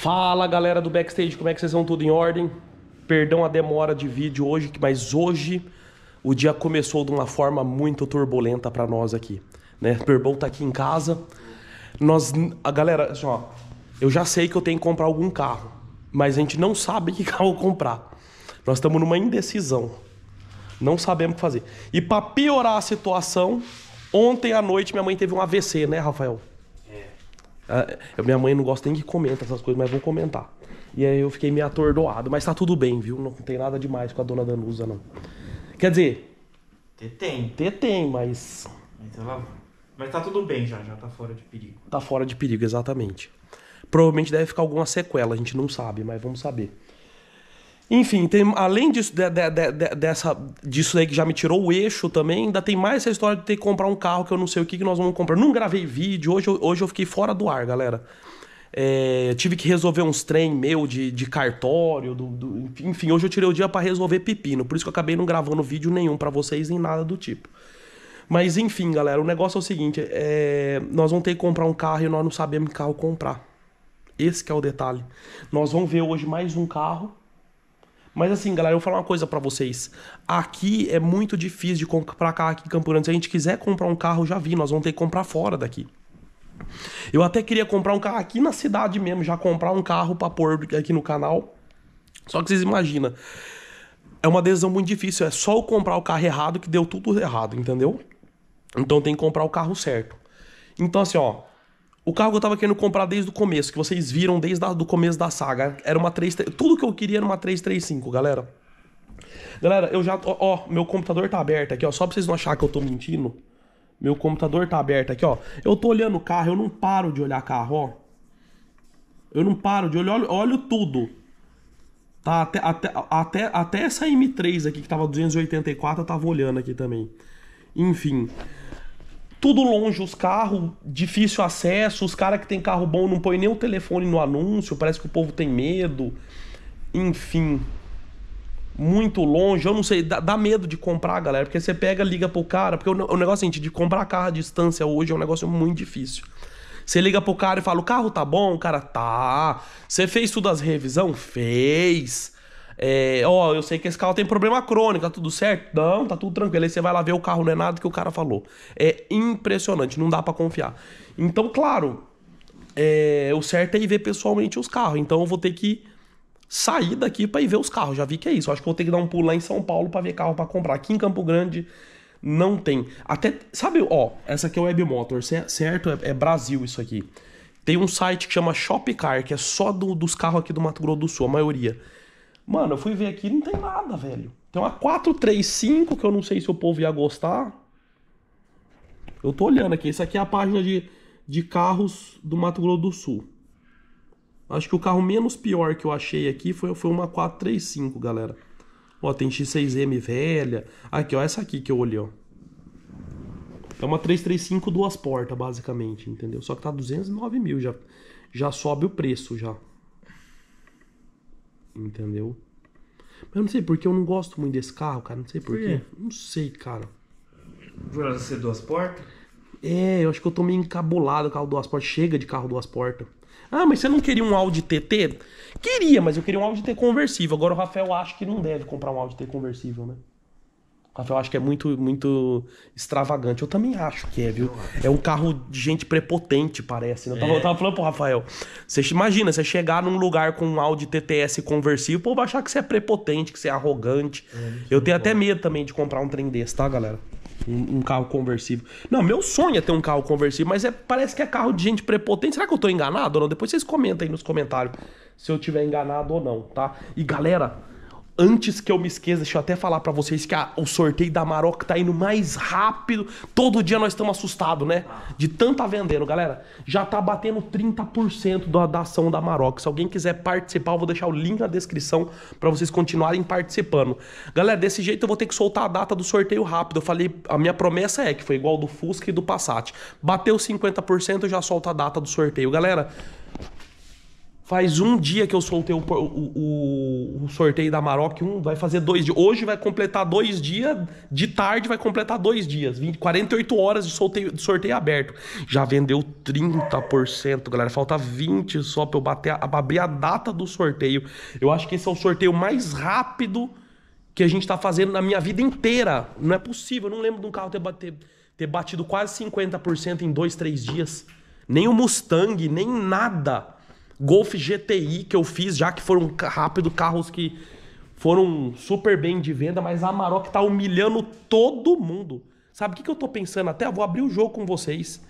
Fala galera do backstage, como é que vocês estão Tudo em ordem? Perdão a demora de vídeo hoje, mas hoje o dia começou de uma forma muito turbulenta para nós aqui, né? Perbol tá aqui em casa. Nós, a galera, assim, ó, eu já sei que eu tenho que comprar algum carro, mas a gente não sabe que carro comprar. Nós estamos numa indecisão. Não sabemos o que fazer. E para piorar a situação, ontem à noite minha mãe teve um AVC, né, Rafael? Ah, minha mãe não gosta nem que comenta essas coisas, mas vou comentar. E aí eu fiquei meio atordoado, mas tá tudo bem, viu? Não tem nada demais com a dona Danusa, não. Quer dizer. Tem. Tem, mas. Mas, mas tá tudo bem já, já tá fora de perigo. Tá fora de perigo, exatamente. Provavelmente deve ficar alguma sequela, a gente não sabe, mas vamos saber. Enfim, tem, além disso, de, de, de, dessa, disso aí que já me tirou o eixo também, ainda tem mais essa história de ter que comprar um carro que eu não sei o que, que nós vamos comprar. Não gravei vídeo, hoje, hoje eu fiquei fora do ar, galera. É, tive que resolver uns trem meu de, de cartório, do, do, enfim, hoje eu tirei o dia para resolver pepino, por isso que eu acabei não gravando vídeo nenhum para vocês, nem nada do tipo. Mas enfim, galera, o negócio é o seguinte: é, nós vamos ter que comprar um carro e nós não sabemos que carro comprar. Esse que é o detalhe. Nós vamos ver hoje mais um carro mas assim, galera, eu vou falar uma coisa para vocês. Aqui é muito difícil de comprar carro aqui em Campo Grande. Se a gente quiser comprar um carro, já vi, nós vamos ter que comprar fora daqui. Eu até queria comprar um carro aqui na cidade mesmo, já comprar um carro para pôr aqui no canal. Só que vocês imaginam, é uma decisão muito difícil. É só eu comprar o carro errado que deu tudo errado, entendeu? Então tem que comprar o carro certo. Então, assim, ó, o carro que eu tava querendo comprar desde o começo, que vocês viram desde o começo da saga, era uma 3... Tudo que eu queria era uma 335, galera. Galera, eu já... Ó, ó, meu computador tá aberto aqui, ó. Só pra vocês não acharem que eu tô mentindo. Meu computador tá aberto aqui, ó. Eu tô olhando o carro, eu não paro de olhar carro, ó. Eu não paro de olhar, olho, olho tudo. Tá, até, até, até, até essa M3 aqui que tava 284, eu tava olhando aqui também. Enfim tudo longe, os carros, difícil acesso, os caras que tem carro bom não põe nem o telefone no anúncio, parece que o povo tem medo. Enfim, muito longe, eu não sei, dá, dá medo de comprar, galera, porque você pega, liga pro cara, porque o, o negócio, é gente, de comprar carro à distância hoje é um negócio muito difícil. Você liga pro cara e fala, o carro tá bom? O cara, tá. Você fez tudo as revisão? Fez. É, ó, eu sei que esse carro tem problema crônico, tá tudo certo? Não, tá tudo tranquilo. Aí você vai lá ver o carro, não é nada que o cara falou. É impressionante, não dá para confiar. Então, claro, é, o certo é ir ver pessoalmente os carros. Então eu vou ter que sair daqui para ir ver os carros. Já vi que é isso. Acho que vou ter que dar um pulo lá em São Paulo para ver carro para comprar. Aqui em Campo Grande não tem. Até, sabe, ó, essa aqui é Web Webmotor, certo? É, é Brasil isso aqui. Tem um site que chama Shopcar, que é só do, dos carros aqui do Mato Grosso do Sul, a maioria. Mano, eu fui ver aqui não tem nada, velho. Tem uma 435 que eu não sei se o povo ia gostar. Eu tô olhando aqui. Isso aqui é a página de, de carros do Mato Grosso do Sul. Acho que o carro menos pior que eu achei aqui foi, foi uma 435, galera. Ó, tem X6M velha. Aqui, ó, essa aqui que eu olhei, ó. É uma 335 duas portas, basicamente, entendeu? Só que tá 209 mil, já, já sobe o preço já. Entendeu? Mas eu não sei porque eu não gosto muito desse carro, cara. Não sei porquê. quê não sei, cara. Por ela ser duas portas? É, eu acho que eu tô meio encabulado com o carro duas portas. Chega de carro duas portas. Ah, mas você não queria um Audi TT? Queria, mas eu queria um Audi TT conversível. Agora o Rafael acha que não deve comprar um Audi T conversível, né? Eu acho que é muito, muito extravagante. Eu também acho que é, viu? É um carro de gente prepotente, parece. Né? Eu, tava, é. eu tava falando pro Rafael. Você imagina, você chegar num lugar com um Audi TTS conversível, pô, vai achar que você é prepotente, que você é arrogante. É, é eu tenho até medo também de comprar um trem desse, tá, galera? Um, um, carro conversível. Não, meu sonho é ter um carro conversível, mas é, parece que é carro de gente prepotente. Será que eu tô enganado ou não? Depois vocês comentem aí nos comentários se eu tiver enganado ou não, tá? E galera Antes que eu me esqueça, deixa eu até falar para vocês que a, o sorteio da Maroc tá indo mais rápido. Todo dia nós estamos assustados, né? De tanto tá vendendo, galera. Já tá batendo 30% da, da ação da Maroc. Se alguém quiser participar, eu vou deixar o link na descrição para vocês continuarem participando. Galera, desse jeito eu vou ter que soltar a data do sorteio rápido. Eu falei, a minha promessa é que foi igual do Fusca e do Passat. Bateu 50%, eu já solto a data do sorteio. Galera, Faz um dia que eu soltei o, o, o sorteio da Maroc 1, vai fazer dois dias. Hoje vai completar dois dias, de tarde vai completar dois dias. 20, 48 horas de sorteio, de sorteio aberto. Já vendeu 30%, galera. Falta 20 só pra eu bater a, abrir a data do sorteio. Eu acho que esse é o sorteio mais rápido que a gente tá fazendo na minha vida inteira. Não é possível, eu não lembro de um carro ter, ter, ter batido quase 50% em dois, três dias. Nem o Mustang, nem nada. Golf GTI que eu fiz, já que foram rápido, carros que foram super bem de venda, mas a Amarok tá humilhando todo mundo. Sabe o que, que eu tô pensando? Até vou abrir o jogo com vocês.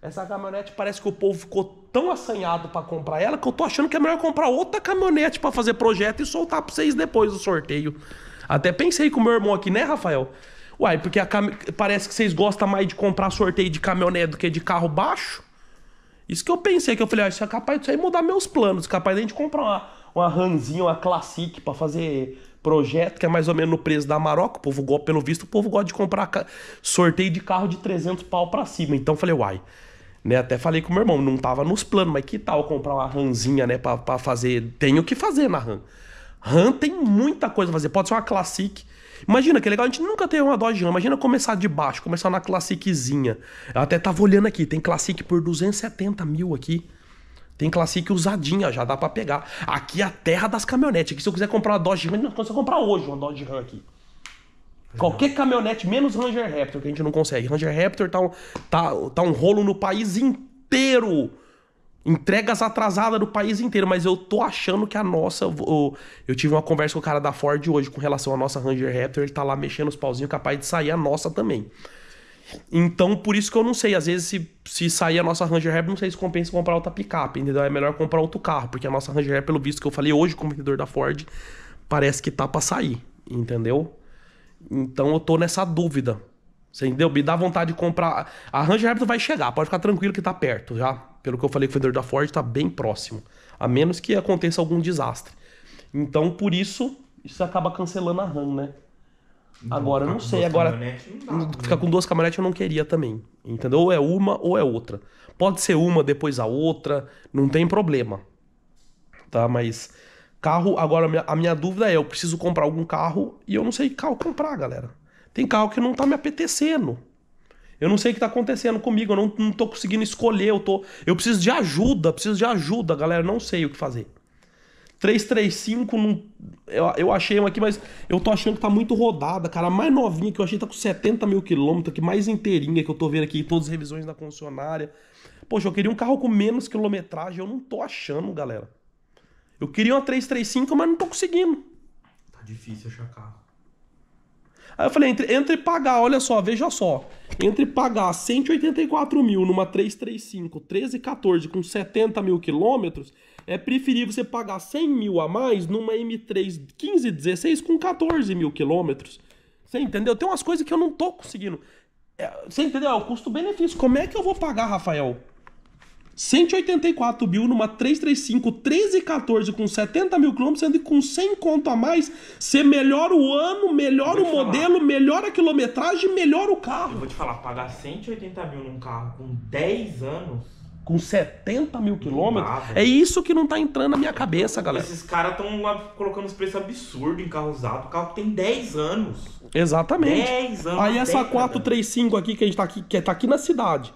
Essa caminhonete parece que o povo ficou tão assanhado para comprar ela que eu tô achando que é melhor comprar outra caminhonete para fazer projeto e soltar para vocês depois do sorteio. Até pensei com o meu irmão aqui, né, Rafael? Uai, porque cam... parece que vocês gostam mais de comprar sorteio de caminhonete do que de carro baixo. Isso que eu pensei, que eu falei, ah, isso é capaz de mudar meus planos, capaz de a gente comprar uma, uma ranzinha, uma classic para fazer projeto, que é mais ou menos no preço da Maroca. O povo gosta, pelo visto, o povo gosta de comprar sorteio de carro de 300 pau para cima. Então falei, uai. Né, até falei com o meu irmão, não tava nos planos, mas que tal comprar uma ranzinha, né, pra, pra fazer... Tem o que fazer na RAM. RAM tem muita coisa pra fazer. Pode ser uma Classic, Imagina que legal, a gente nunca teve uma Dodge Ram. Imagina começar de baixo, começar na Classiczinha. Eu até tava olhando aqui, tem Classic por 270 mil aqui. Tem Classic usadinha, já dá para pegar. Aqui é a terra das caminhonetes. Aqui, se eu quiser comprar uma Dodge Ram, eu consigo comprar hoje uma Dodge Ram aqui. Qualquer caminhonete, menos Ranger Raptor, que a gente não consegue. Ranger Raptor tá um, tá, tá um rolo no país inteiro entregas atrasadas no país inteiro, mas eu tô achando que a nossa. Eu, eu, tive uma conversa com o cara da Ford hoje com relação à nossa Ranger Raptor, ele tá lá mexendo os pauzinhos, capaz de sair a nossa também. Então, por isso que eu não sei, às vezes, se, se sair a nossa Ranger Raptor, não sei se compensa comprar outra picape, entendeu? É melhor comprar outro carro, porque a nossa Ranger Raptor, pelo visto que eu falei hoje com o vendedor da Ford, parece que tá pra sair, entendeu? Então eu tô nessa dúvida. Você entendeu? Me dá vontade de comprar. A Ranger Raptor vai chegar, pode ficar tranquilo que tá perto já. Pelo que eu falei com o vendedor da Ford, tá bem próximo. A menos que aconteça algum desastre. Então, por isso, isso acaba cancelando a RAM, né? Agora, não sei. Agora, não dá, né? ficar né? com duas caminhonetes eu não queria também. Entendeu? Ou é uma ou é outra. Pode ser uma, depois a outra. Não tem problema. Tá? Mas carro. Agora, a minha, a minha dúvida é: eu preciso comprar algum carro e eu não sei qual carro comprar, galera. Tem carro que não tá me apetecendo. Eu não sei o que tá acontecendo comigo, eu não, não tô conseguindo escolher, eu tô. Eu preciso de ajuda, preciso de ajuda, galera. Não sei o que fazer. 335, não, eu, eu achei uma aqui, mas eu tô achando que tá muito rodada, cara. A mais novinha que eu achei tá com 70 mil quilômetros, que mais inteirinha que eu tô vendo aqui, todas as revisões da concessionária. Poxa, eu queria um carro com menos quilometragem, eu não tô achando, galera. Eu queria uma 335, mas não tô conseguindo. Tá difícil achar carro. Aí eu falei, entre, entre pagar, olha só, veja só. Entre pagar 184 mil numa 335, 13, 14, com 70 mil quilômetros, é preferível você pagar 100 mil a mais numa M3 15, 16 com 14 mil quilômetros. Você entendeu? Tem umas coisas que eu não tô conseguindo. É, você entendeu? É o custo-benefício. Como é que eu vou pagar, Rafael? 184 mil numa 335 1314 com 70 mil quilômetros, sendo com 100 conto a mais, você melhora o ano, melhora o modelo, falar. melhora a quilometragem, melhora o carro. Eu vou te falar, pagar 180 mil num carro com 10 anos com 70 mil quilômetros. É isso que não tá entrando na minha cabeça, galera. Esses caras estão colocando os preços absurdos em carro usado. O carro tem 10 anos. Exatamente. 10 anos. Aí essa 435 aqui que a gente tá aqui, que tá aqui na cidade.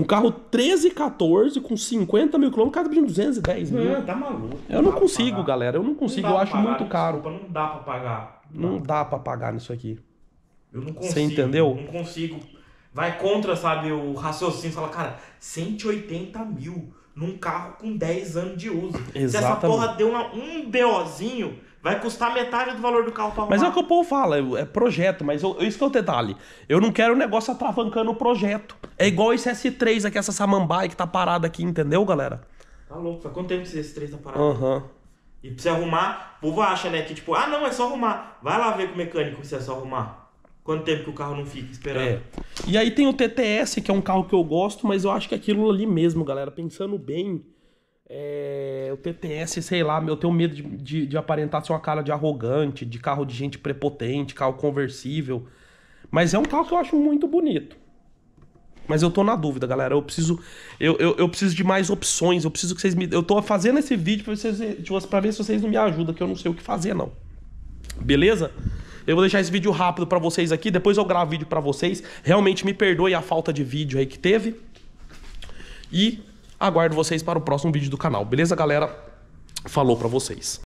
Um carro 13, 14, com 50 mil quilômetros, o cara tá pedindo 210 mil. É, tá maluco. eu não consigo, galera. Eu não consigo. Não eu acho muito caro. Desculpa, não dá pra pagar. Não, não dá pra pagar nisso aqui. Eu não consigo. Você entendeu? Não consigo. Vai contra, sabe, o raciocínio. Você fala, cara, 180 mil num carro com 10 anos de uso. Exatamente. Se essa porra deu uma, um BOzinho, vai custar metade do valor do carro pra Mas é o que o povo fala, é, é projeto, mas eu, isso que é o detalhe. Eu não quero o um negócio atravancando o projeto. É igual esse S3 aqui, essa samambaia que tá parada aqui, entendeu, galera? Tá louco, faz quanto tempo que esse S3 tá parado? Aham. Uhum. E pra você arrumar, o povo acha, né, que tipo, ah não, é só arrumar. Vai lá ver com o mecânico se é só arrumar. Quanto tempo que o carro não fica esperando. É. E aí tem o TTS, que é um carro que eu gosto, mas eu acho que aquilo ali mesmo, galera, pensando bem... É, TTS sei lá, eu tenho medo de, de, de, aparentar ser uma cara de arrogante, de carro de gente prepotente, carro conversível. Mas é um carro que eu acho muito bonito. Mas eu tô na dúvida, galera. Eu preciso. Eu, eu, eu preciso de mais opções. Eu preciso que vocês me. Eu tô fazendo esse vídeo pra, vocês, pra ver se vocês não me ajudam, que eu não sei o que fazer, não. Beleza? Eu vou deixar esse vídeo rápido para vocês aqui, depois eu gravo vídeo para vocês. Realmente me perdoe a falta de vídeo aí que teve. E Aguardo vocês para o próximo vídeo do canal. Beleza, galera? Falou para vocês.